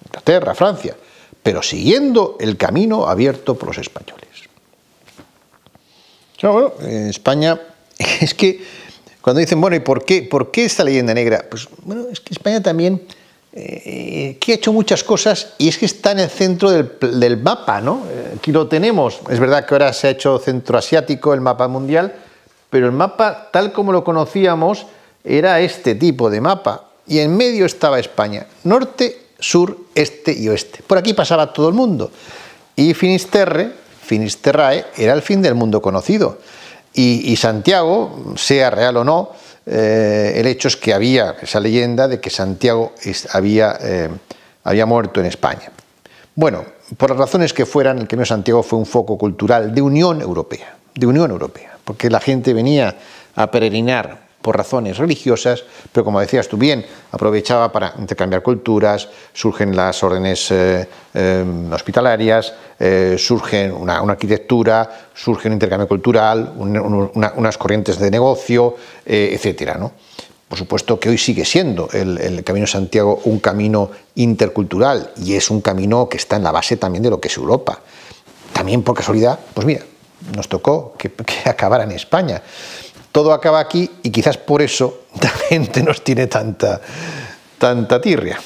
Inglaterra, Francia, pero siguiendo el camino abierto por los españoles. No, bueno, en España [laughs] es que cuando dicen, bueno, ¿y por qué, por esta leyenda negra? Pues bueno, es que España también eh, que ha hecho muchas cosas y es que está en el centro del, del mapa, ¿no? Eh, aquí lo tenemos. Es verdad que ahora se ha hecho centro asiático, el mapa mundial, pero el mapa tal como lo conocíamos era este tipo de mapa y en medio estaba España, norte, sur, este y oeste. Por aquí pasaba todo el mundo. Y Finisterre, Finisterrae era el fin del mundo conocido. Y, Santiago, sea real o no, eh, el hecho es que había esa leyenda de que Santiago había, eh, había muerto en España. Bueno, por las razones que fueran, el Camino Santiago fue un foco cultural de Unión Europea, de Unión Europea, porque la gente venía a peregrinar por razones religiosas, pero como decías tú bien, aprovechaba para intercambiar culturas, surgen las órdenes eh, em, hospitalarias, eh, surge una, arquitectura, surge un intercambio cultural, unas corrientes de negocio, eh, etcétera, Por supuesto que hoy sigue siendo el, Camino de Santiago un camino intercultural y es un camino que está en la base también de lo que es Europa. También por casualidad, pues mira, nos tocó que, que [laughs] acabara en España todo acaba aquí y quizás por eso la [laughs] gente nos tiene tanta, tanta tirria.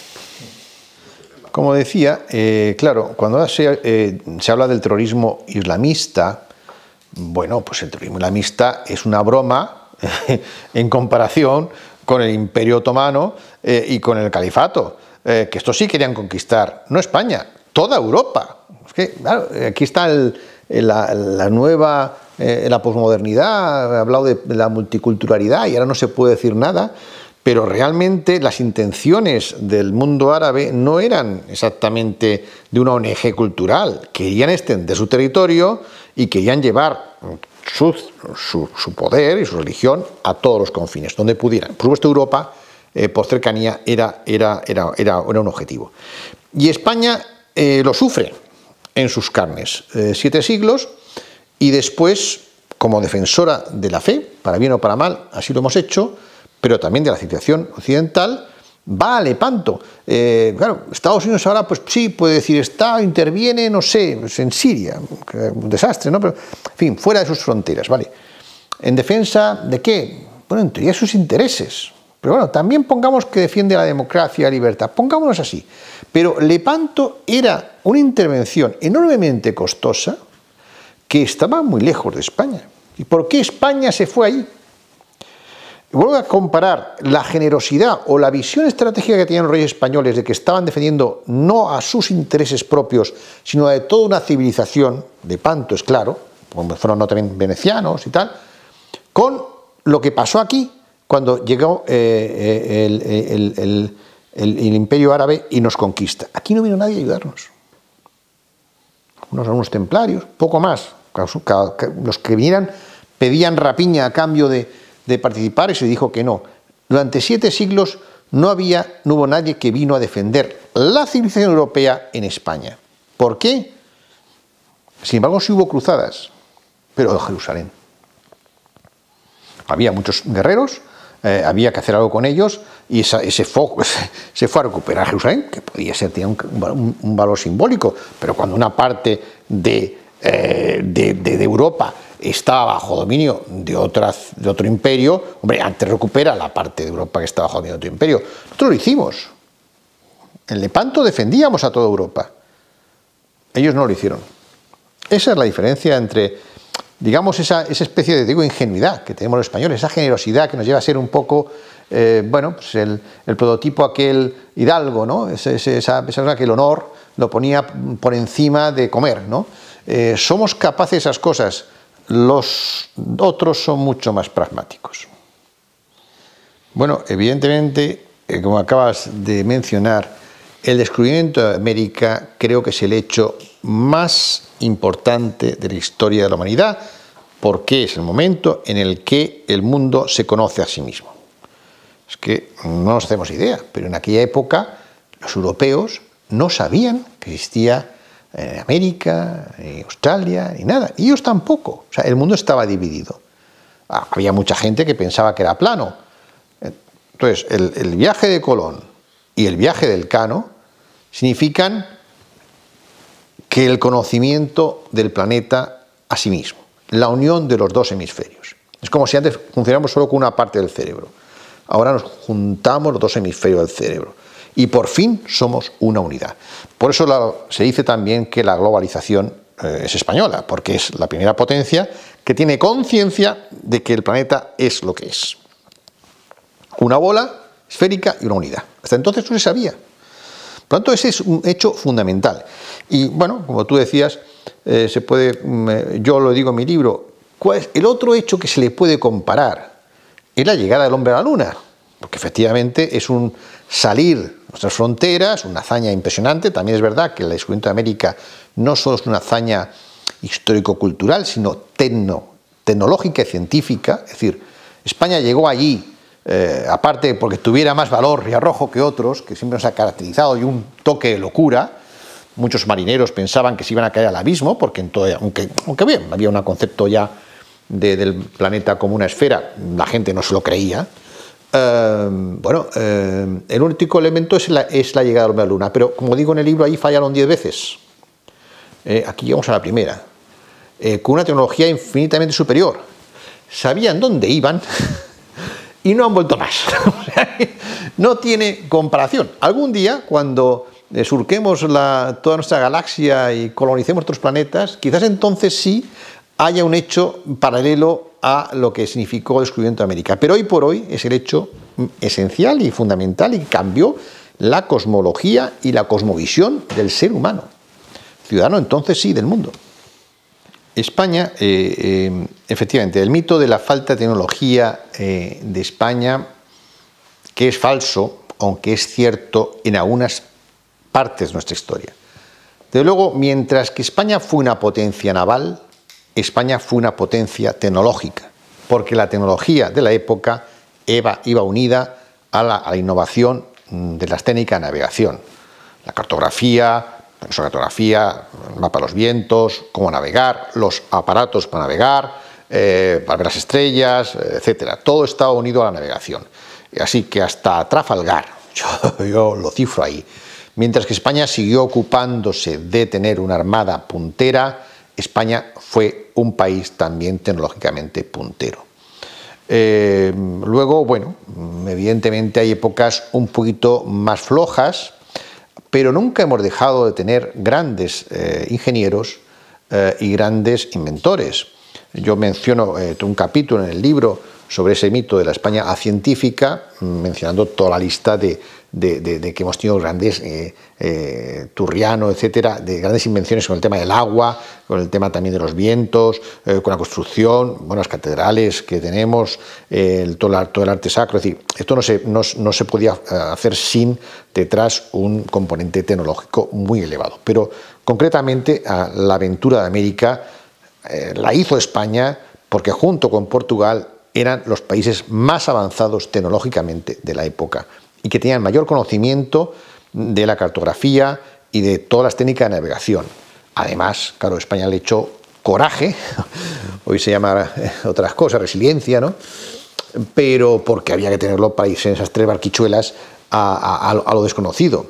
Como decía, eh, claro, cuando eh, se, habla del terrorismo islamista, bueno, pues el terrorismo islamista es una broma [laughs] en comparación con el Imperio Otomano eh, y con el Califato, que estos sí querían conquistar, no España, toda Europa. Es que, claro, aquí está el, eh, la, nueva, eh, la posmodernidad, ha hablado de la multiculturalidad y ahora no se puede decir nada, pero realmente las intenciones del mundo árabe no eran exactamente de una ONG cultural, querían extender su territorio y querían llevar su, poder y su religión a todos los confines, donde pudieran. Por supuesto, Europa, eh, por cercanía, era, era, era, era, un objetivo. Y España lo sufre, en sus carnes eh, siete siglos y después, como defensora de la fe, para bien o para mal, así lo hemos hecho, pero también de la situación occidental, va a eh, claro, Estados Unidos ahora, pues sí, puede decir, está, interviene, no sé, pues, en Siria, un desastre, ¿no? Pero, en fin, fuera de sus fronteras, ¿vale? ¿En defensa de qué? Bueno, en teoría sus intereses, pero bueno, también pongamos que defiende la democracia la libertad, pongámonos así. Pero Lepanto era una intervención enormemente costosa que estaba muy lejos de España. ¿Y por qué España se fue ahí? Vuelvo a comparar la generosidad o la visión estratégica que tenían los reyes españoles de que estaban defendiendo no a sus intereses propios, sino a de toda una civilización, de Panto es claro, como fueron no también venecianos y tal, con lo que pasó aquí cuando llegó eh, eh, eh, el, imperio árabe y nos conquista. Aquí no vino nadie a ayudarnos. Unos, templarios, poco más. Los que vinieran pedían rapiña a cambio de, participar y se dijo que no. Durante siete siglos no, había, no hubo nadie que vino a defender la civilización europea en España. ¿Por qué? Sin embargo, sí hubo cruzadas, pero de Jerusalén. Había muchos guerreros, eh, había que hacer algo con ellos y ese foco [laughs] se fue a recuperar Jerusalén, que podía ser, tenía un, valor simbólico, pero cuando una parte de, eh, Europa estaba bajo dominio de, otra, de otro imperio, hombre, antes recupera la parte de Europa que estaba bajo dominio de otro imperio. Nosotros lo hicimos. En Lepanto defendíamos a toda Europa. Ellos no lo hicieron. Esa es la diferencia entre digamos, esa, especie de digo, ingenuidad que tenemos los españoles, esa generosidad que nos lleva a ser un poco, eh, bueno, pues el, prototipo aquel hidalgo, ¿no? esa persona que el honor lo ponía por encima de comer, ¿no? Eh, somos capaces de esas cosas, los otros son mucho más pragmáticos. Bueno, evidentemente, eh, como acabas de mencionar, el descubrimiento de América creo que es el hecho más importante de la historia de la humanidad, porque es el momento en el que el mundo se conoce a sí mismo. Es que no nos hacemos idea, pero en aquella época los europeos no sabían que existía eh, América, Australia, ni nada. ellos tampoco. O sea, el mundo estaba dividido. Ah, había mucha gente que pensaba que era plano. Entonces, el viaje de Colón y el viaje del Cano significan que el conocimiento del planeta a sí mismo, la unión de los dos hemisferios. Es como si antes funcionamos solo con una parte del cerebro. Ahora nos juntamos los dos hemisferios del cerebro y por fin somos una unidad. Por eso se dice también que la globalización eh, es española, porque es la primera potencia que tiene conciencia de que el planeta es lo que es. Una bola esférica y una unidad. Hasta entonces no se sabía. Por lo tanto, ese es un hecho fundamental. Y bueno, como tú decías, eh, se puede, mm, eh, yo lo digo en mi libro, ¿cuál es el otro hecho que se le puede comparar? Es la llegada del hombre a la luna, porque efectivamente es un salir nuestras fronteras, una hazaña impresionante. También es verdad que la descubrimiento de América no solo es una hazaña histórico-cultural, sino tecnológica y científica. Es decir, España llegó allí eh, aparte porque tuviera más valor y arrojo que otros, que siempre nos ha caracterizado y un toque de locura, muchos marineros pensaban que se iban a caer al abismo, porque aunque, bien, había un concepto ya del planeta como una esfera, la gente no se lo creía. Eh, bueno, eh, el único elemento es la, llegada de la luna, pero como digo en el libro, ahí fallaron 10 veces. aquí llegamos a la primera, con una tecnología infinitamente superior. Sabían dónde iban. [laughs] y no han vuelto más. [laughs] no tiene comparación. Algún día, cuando eh, surquemos la, toda nuestra galaxia y colonicemos otros planetas, quizás entonces sí haya un hecho paralelo a lo que significó el descubrimiento de América. Pero hoy por hoy es el hecho mm, esencial y fundamental y cambió la cosmología y la cosmovisión del ser humano. Ciudadano entonces sí del mundo. España, eh, eh, efectivamente, el mito de la falta de tecnología eh, de España, que es falso, aunque es cierto en algunas partes de nuestra historia. Desde luego, mientras que España fue una potencia naval, España fue una potencia tecnológica, porque la tecnología de la época iba, unida a la, a la innovación mm, de las técnicas de navegación, la cartografía, el mapa de los vientos, cómo navegar, los aparatos para navegar, eh, para ver las estrellas, etcétera. Todo está unido a la navegación. Así que hasta Trafalgar, [laughs] yo, lo cifro ahí. Mientras que España siguió ocupándose de tener una armada puntera, España fue un país también tecnológicamente puntero. Eh, luego, bueno, evidentemente hay épocas un poquito más flojas, pero nunca hemos dejado de tener grandes eh, ingenieros eh, y grandes inventores. Yo menciono eh, un capítulo en el libro sobre ese mito de la España científica, mm, mencionando toda la lista de de, que hemos tenido grandes, eh, eh, Turriano, etcétera, de grandes invenciones con el tema del agua, con el tema también de los vientos, eh, con la construcción, bueno, las catedrales que tenemos, el, todo, el, arte sacro. Es decir, esto no se, no, se podía hacer sin detrás un componente tecnológico muy elevado. Pero concretamente, la aventura de América la hizo España porque junto con Portugal eran los países más avanzados tecnológicamente de la época y que tenían mayor conocimiento de la cartografía y de todas las técnicas de navegación. Además, claro, España le echó coraje, [laughs] hoy se llama eh, otras cosas, resiliencia, ¿no? Pero porque había que tenerlo para irse en esas tres barquichuelas a, lo desconocido.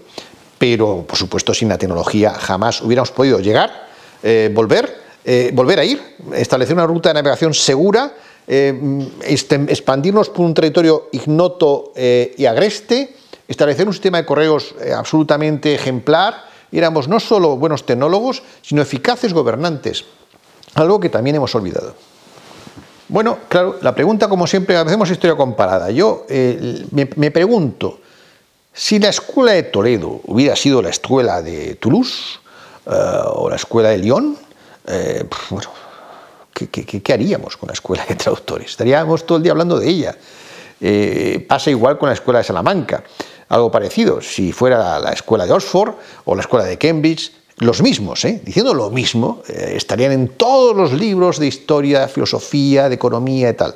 Pero, por supuesto, sin la tecnología jamás hubiéramos podido llegar, eh, volver, eh, volver a ir, establecer una ruta de navegación segura eh, este, expandirnos por un territorio ignoto eh, y agreste, establecer un sistema de correos eh, absolutamente ejemplar, éramos no solo buenos tecnólogos, sino eficaces gobernantes, algo que también hemos olvidado. Bueno, claro, la pregunta, como siempre, hacemos historia comparada. Yo me, pregunto, si la escuela de Toledo hubiera sido la escuela de Toulouse, o la escuela de Lyon, bueno, ¿Qué, haríamos con la escuela de traductores? Estaríamos todo el día hablando de ella. Eh, pasa igual con la escuela de Salamanca, algo parecido. Si fuera la escuela de Oxford o la escuela de Cambridge, los mismos, ¿eh? diciendo lo mismo, eh, estarían en todos los libros de historia, filosofía, de economía y tal.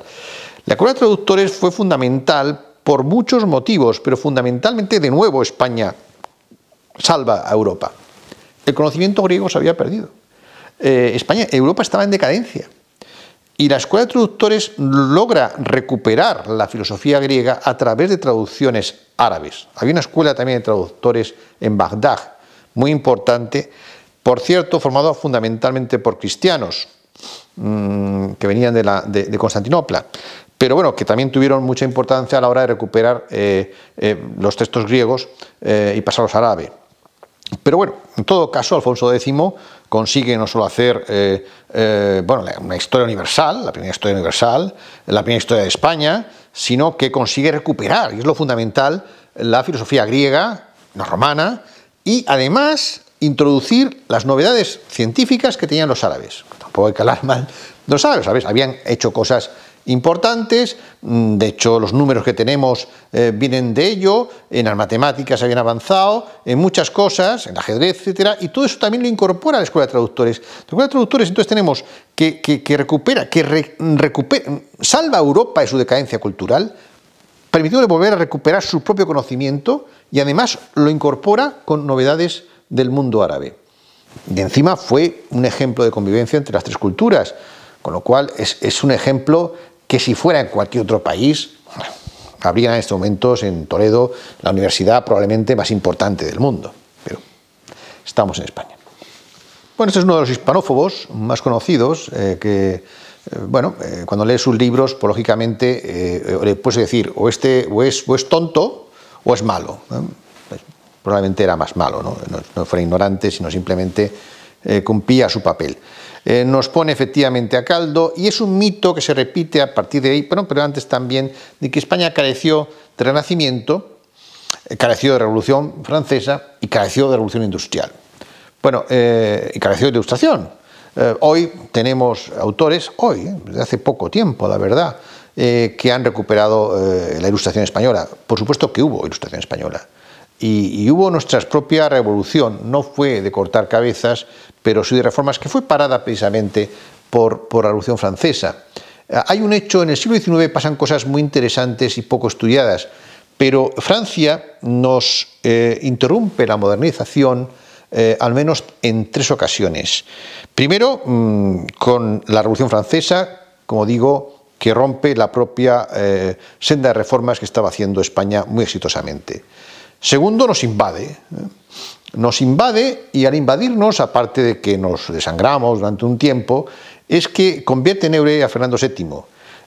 La escuela de traductores fue fundamental por muchos motivos, pero fundamentalmente de nuevo España salva a Europa. El conocimiento griego se había perdido. Eh, España, Europa estaba en decadencia. Y la Escuela de Traductores logra recuperar la filosofía griega a través de traducciones árabes. Había una escuela también de traductores en Bagdad, muy importante, por cierto, formada fundamentalmente por cristianos mm, que venían de, Constantinopla, pero bueno, que también tuvieron mucha importancia a la hora de recuperar eh, eh, los textos griegos y pasarlos a árabe. Pero bueno, en todo caso, Alfonso X consigue no solo hacer eh, eh, bueno, una historia universal, la primera historia universal, la primera historia de España, sino que consigue recuperar, y es lo fundamental, la filosofía griega, no romana, y además introducir las novedades científicas que tenían los árabes. Tampoco hay que hablar mal los árabes, ¿sabes? Habían hecho cosas importantes, mm, de hecho los números que tenemos eh, vienen de ello, en las matemáticas habían avanzado, en muchas cosas, en ajedrez, etcétera, y todo eso también lo incorpora la Escuela de Traductores. La Escuela de Traductores entonces tenemos que, recupera, que salva a Europa de su decadencia cultural, permitiéndole volver a recuperar su propio conocimiento y además lo incorpora con novedades del mundo árabe. ...y encima fue un ejemplo de convivencia entre las tres culturas, con lo cual es un ejemplo que si fuera en cualquier otro país, habría en estos momentos en Toledo la universidad probablemente más importante del mundo, pero estamos en España. Bueno, este es uno de los hispanófobos más conocidos eh, que eh, bueno, eh, cuando lee sus libros, pues, lógicamente le puedes decir o, este, es, tonto o es malo. Pues, probablemente era más malo, ¿no? fuera ignorante, sino simplemente cumplía su papel. Eh, nos pone efectivamente a caldo y es un mito que se repite a partir de ahí, pero antes también, de que España careció de renacimiento, eh, careció de revolución francesa y careció de revolución industrial. Bueno, eh, y careció de ilustración. hoy tenemos autores, hoy, desde hace poco tiempo, la verdad, que han recuperado la ilustración española. Por supuesto que hubo ilustración española y, hubo nuestra propia revolución, no fue de cortar cabezas, pero sí de reformas, que fue parada precisamente por, la Revolución Francesa. Ah, hay un hecho, en el siglo XIX pasan cosas muy interesantes y poco estudiadas, pero Francia nos eh, interrumpe la modernización eh, al menos en tres ocasiones. Primero, mm, con la Revolución Francesa, como digo, que rompe la propia eh, senda de reformas que estaba haciendo España muy exitosamente. Segundo, nos invade. ¿eh? Nos invade y al invadirnos, aparte de que nos desangramos durante un tiempo, es que convierte en héroe a Fernando VII.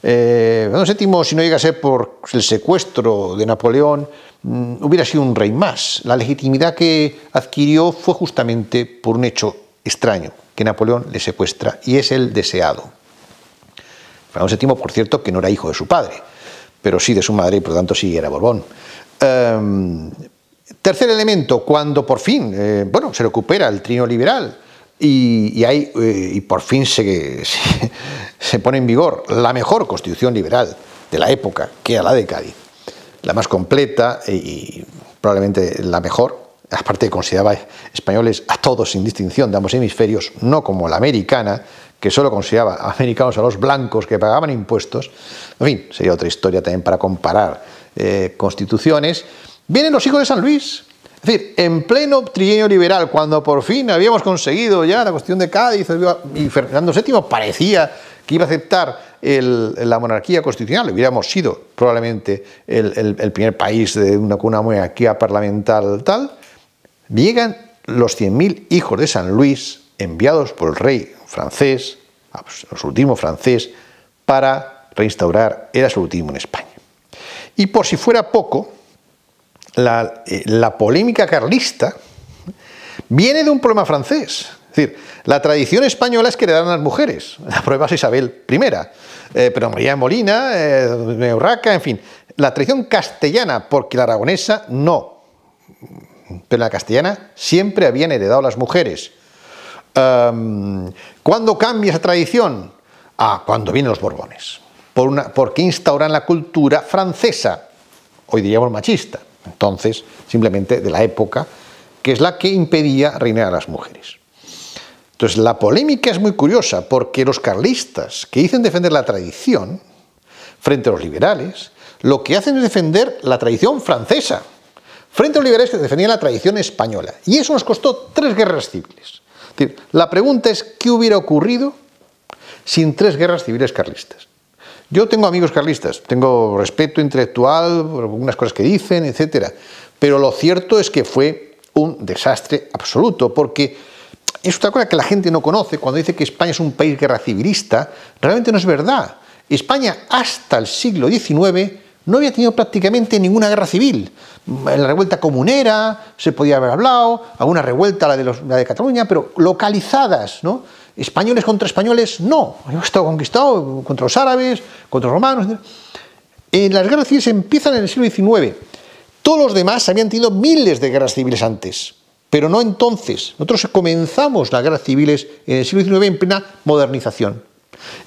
Eh, Fernando VII, si no llega a ser por el secuestro de Napoleón, mm, hubiera sido un rey más. La legitimidad que adquirió fue justamente por un hecho extraño, que Napoleón le secuestra y es el deseado. Fernando VII, por cierto, que no era hijo de su padre, pero sí de su madre y por lo tanto sí era Borbón. Em, tercer elemento, cuando por fin, eh, bueno, se recupera el trino liberal y, y eh, por fin [laughs] se, pone en vigor la mejor constitución liberal de la época, que era la de Cádiz, la más completa y, y probablemente la mejor, aparte consideraba españoles a todos sin distinción de ambos hemisferios, no como la americana, que solo consideraba [laughs] americanos a los blancos que pagaban impuestos, en fin, sería otra historia también para comparar eh, constituciones, vienen los hijos de San Luis. Es decir, en pleno trienio liberal, cuando por fin habíamos conseguido ya la cuestión de Cádiz y Fernando VII parecía que iba a aceptar la monarquía constitucional, hubiéramos sido probablemente el, primer país de una, una monarquía parlamental tal, llegan los 100.000 hijos de San Luis enviados por el rey francés, absolutismo francés, para reinstaurar el absolutismo en España. Y por si fuera poco, eh, la, polémica carlista viene de un problema francés. Es decir, la tradición española es que le dan las mujeres. [laughs] La prueba es Isabel I, eh, pero María Molina, eh, en fin. La tradición castellana, porque la aragonesa no. Pero la castellana siempre habían heredado las mujeres. ¿Cuándo cambia esa tradición? Ah, cuando vienen los Borbones, porque instauran la cultura francesa, hoy diríamos machista, entonces simplemente de la época, que es la que impedía reinar a las mujeres. Entonces la polémica es muy curiosa porque los carlistas que dicen defender la tradición frente a los liberales, lo que hacen es defender la tradición francesa frente a los liberales que defendían la tradición española. Y eso nos costó tres guerras civiles la pregunta es, ¿qué hubiera ocurrido sin tres guerras civiles carlistas? Yo tengo amigos carlistas, tengo respeto intelectual por algunas cosas que dicen, etc. pero lo cierto es que fue un desastre absoluto, porque es otra cosa que la gente no conoce cuando dice que España es un país guerra civilista, realmente no es verdad. España hasta el siglo XIX no había tenido prácticamente ninguna guerra civil. la revuelta comunera se podía haber hablado, alguna revuelta, la de, de Cataluña, pero localizadas, ¿no? Españoles contra españoles, no. Hemos estado conquistado contra los árabes, contra los romanos. Eh, las guerras civiles empiezan en el siglo XIX. Todos los demás habían tenido miles de guerras civiles antes, pero no entonces. Nosotros comenzamos las guerras civiles en el siglo XIX en plena modernización.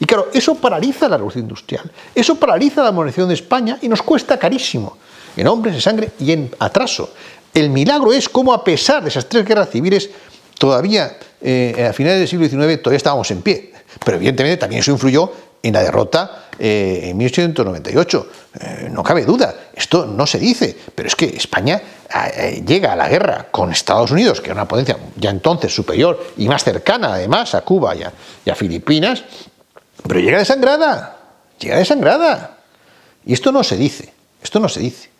Y claro, eso paraliza la revolución industrial, eso paraliza la modernización de España y nos cuesta carísimo, en hombres, en sangre y en atraso. El milagro es cómo a pesar de esas tres guerras civiles, todavía eh, a finales del siglo XIX todavía estábamos en pie. Pero evidentemente también eso influyó en la derrota eh, en 1898. Eh, no cabe duda, esto no se dice, pero es que España llega a la guerra con Estados Unidos, que era una potencia ya entonces superior y más cercana además a Cuba y a Filipinas, pero llega desangrada, llega desangrada. Y esto no se dice, esto no se dice.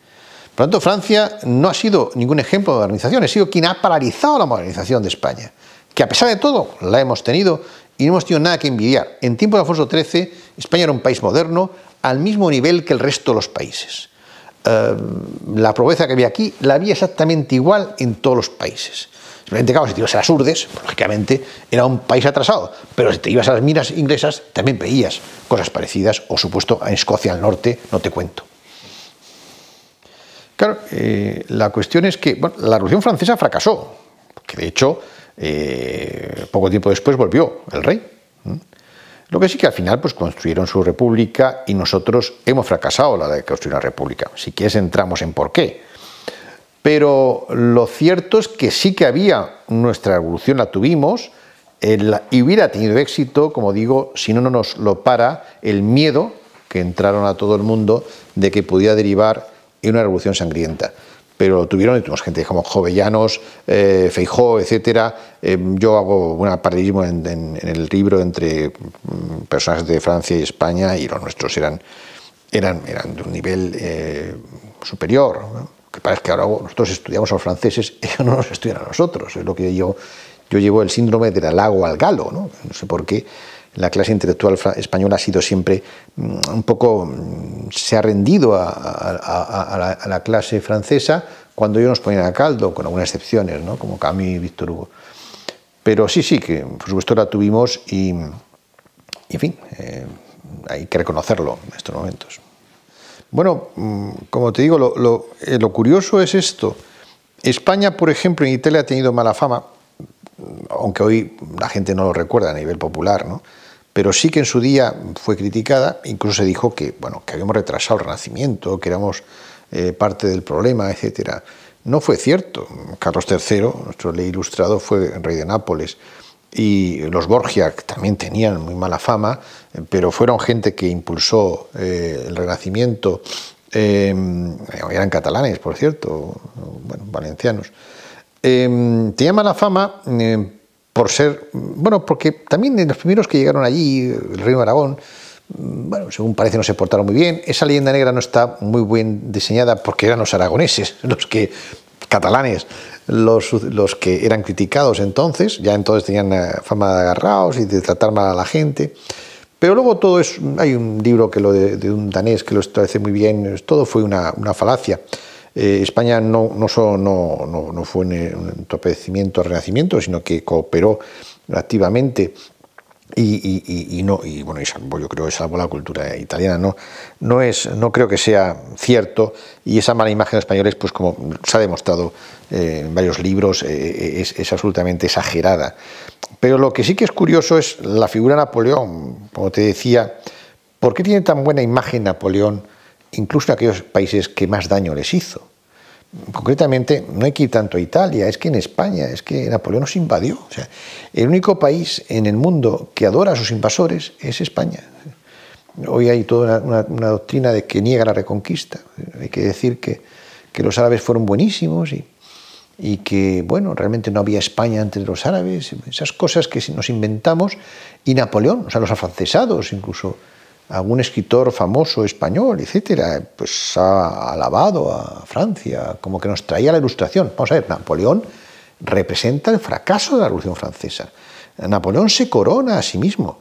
Por lo tanto, Francia no ha sido ningún ejemplo de modernización, ha sido quien ha paralizado la modernización de España, que a pesar de todo la hemos tenido y no hemos tenido nada que envidiar. En tiempo de Alfonso XIII, España era un país moderno al mismo nivel que el resto de los países. Eh, la pobreza que había aquí la había exactamente igual en todos los países. Realmente, claro, si te ibas a las Urdes, pues, lógicamente era un país atrasado, pero si te ibas a las minas inglesas también veías cosas parecidas, o supuesto en Escocia al norte, no te cuento. Claro, eh, la cuestión es que bueno, la Revolución Francesa fracasó, que de hecho eh, poco tiempo después volvió el rey. Lo que sí que al final pues, construyeron su república y nosotros hemos fracasado la de construir una república. Si quieres entramos en por qué. Pero lo cierto es que sí que había nuestra revolución, la tuvimos, y hubiera tenido éxito, como digo, si no, no nos lo para el miedo que entraron a todo el mundo de que pudiera derivar en una revolución sangrienta. Pero lo tuvieron y tuvimos gente como Jovellanos, eh, Feijó, etc. Eh, yo hago un paralelismo en, el libro entre mm, personajes de Francia y España y los nuestros eran, eran, de un nivel eh, superior que parece que ahora nosotros estudiamos a los franceses, [laughs] ellos no nos estudian a nosotros. Es lo que yo, yo llevo el síndrome del halago al galo, ¿no? No sé por qué la clase intelectual española ha sido siempre mm, un poco, mm, se ha rendido a, la, clase francesa cuando ellos nos ponían a caldo, con algunas excepciones, ¿no? como Camus y Víctor Hugo. Pero sí, sí, que por supuesto la tuvimos y, en fin, eh, hay que reconocerlo en estos momentos. Bueno, mm, como te digo, eh, lo, curioso es esto. España, por ejemplo, en Italia ha tenido mala fama, mm, aunque hoy la gente no lo recuerda a nivel popular, pero sí que en su día fue criticada, incluso se dijo que, bueno, que habíamos retrasado el Renacimiento, que éramos eh, parte del problema, etc. No fue cierto. Carlos III, nuestro ley ilustrado, fue rey de Nápoles y los Borgia también tenían muy mala fama, pero fueron gente que impulsó eh, el Renacimiento, eh, eran catalanes, por cierto, bueno, valencianos. Eh, mala fama em, por ser, bueno, porque también de los primeros que llegaron allí, el reino de Aragón, bueno, según parece no se portaron muy bien. Esa leyenda negra no está muy bien diseñada porque eran los aragoneses los que catalanes los, que eran criticados entonces, ya entonces tenían eh, fama de agarrados y de tratar mal a la gente. Pero luego todo es, hay un libro que lo de, un danés que lo establece muy bien, todo fue una, falacia. Eh, España no, solo no, fue un, entorpecimiento al renacimiento, sino que cooperó activamente y, no bueno yo creo que salvo la cultura italiana no no es no creo que sea cierto y esa mala imagen de españoles pues como se ha demostrado eh, en varios libros eh, eh, es, es, absolutamente exagerada pero lo que sí que es curioso es la figura de Napoleón como te decía por qué tiene tan buena imagen Napoleón incluso en aquellos países que más daño les hizo concretamente, no hay que ir tanto a Italia, es que en España, es que Napoleón nos invadió. O sea, el único país en el mundo que adora a sus invasores es España. Hoy hay toda una, doctrina de que niega la reconquista. Hay que decir que, los árabes fueron buenísimos y, que, bueno, realmente no había España antes de los árabes. Esas cosas que nos inventamos y Napoleón, o sea, los afrancesados incluso algún escritor famoso español, etcétera, pues ha alabado a Francia, como que nos traía la ilustración. Vamos a ver, Napoleón representa el fracaso de la Revolución Francesa. Napoleón se corona a sí mismo.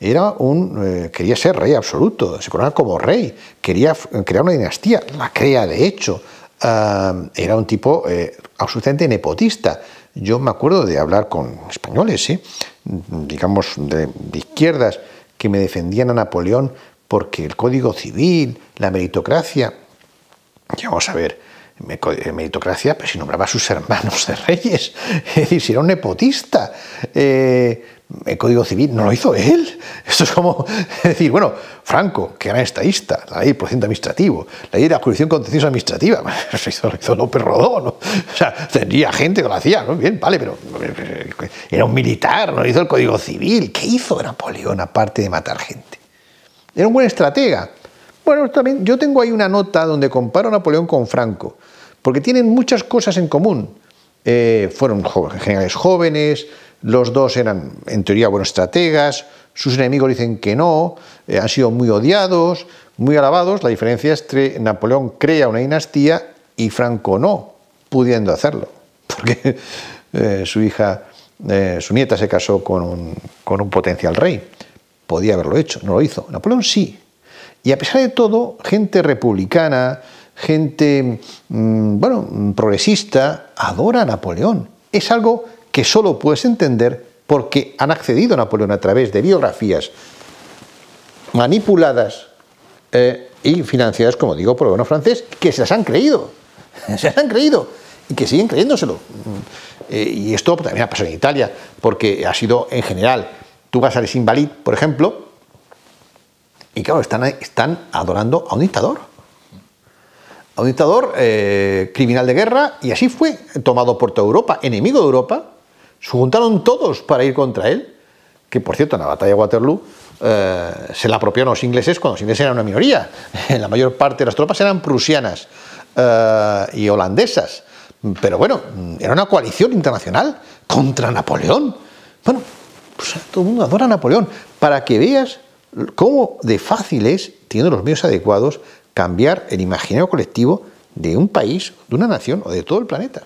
Era un, eh, quería ser rey absoluto, se corona como rey, quería crear una dinastía, la crea de hecho. Ah, era un tipo eh, absolutamente nepotista. Yo me acuerdo de hablar con españoles, ¿eh? digamos, de izquierdas, que me defendían a Napoleón porque el Código Civil, la meritocracia... Ya vamos a ver, eh, meritocracia, pues si nombraba a sus hermanos de reyes, [laughs] es decir, si era un nepotista. Eh, el Código Civil no lo hizo él. [laughs] Esto es como [laughs] decir, bueno, Franco, que era estadista, la ley del procedimiento administrativo, la ley de la jurisdicción contenciosa administrativa, [laughs] eso lo hizo López Rodó, ¿no? O sea, tenía gente que lo hacía, ¿no? Bien, vale, pero era un militar, no hizo el Código Civil. ¿Qué hizo Napoleón aparte de matar gente? Era un buen estratega. Bueno, también yo tengo ahí una nota donde comparo a Napoleón con Franco, porque tienen muchas cosas en común. Eh, fueron generales jóvenes, los dos eran, en teoría, buenos estrategas, sus enemigos dicen que no, eh, han sido muy odiados, muy alabados. La diferencia es que Napoleón crea una dinastía y Franco no, pudiendo hacerlo, [laughs] porque eh, su hija, eh, su nieta se casó con un, con un potencial rey. Podía haberlo hecho, no lo hizo. Napoleón sí. Y a pesar de todo, gente republicana, gente, mm, bueno, progresista, adora a Napoleón. Es algo que solo puedes entender porque han accedido a Napoleón a través de biografías manipuladas eh, y financiadas, como digo, por el gobierno francés, que se las han creído, [laughs] se las han creído y que siguen creyéndoselo. Eh, y esto también ha pasado en Italia, porque ha sido en general. Tú vas a ser Invalid, por ejemplo, y claro, están, adorando a un dictador a un dictador eh, criminal de guerra y así fue tomado por toda Europa, enemigo de Europa, se juntaron todos para ir contra él, que por cierto en la batalla de Waterloo eh, se la apropiaron los ingleses cuando los ingleses eran una minoría. [laughs] la mayor parte de las tropas eran prusianas eh, y holandesas. Pero bueno, era una coalición internacional contra Napoleón. Bueno, pues todo el mundo adora a Napoleón. Para que veas cómo de fácil es, teniendo los medios adecuados, cambiar el imaginario colectivo de un país, de una nación o de todo el planeta.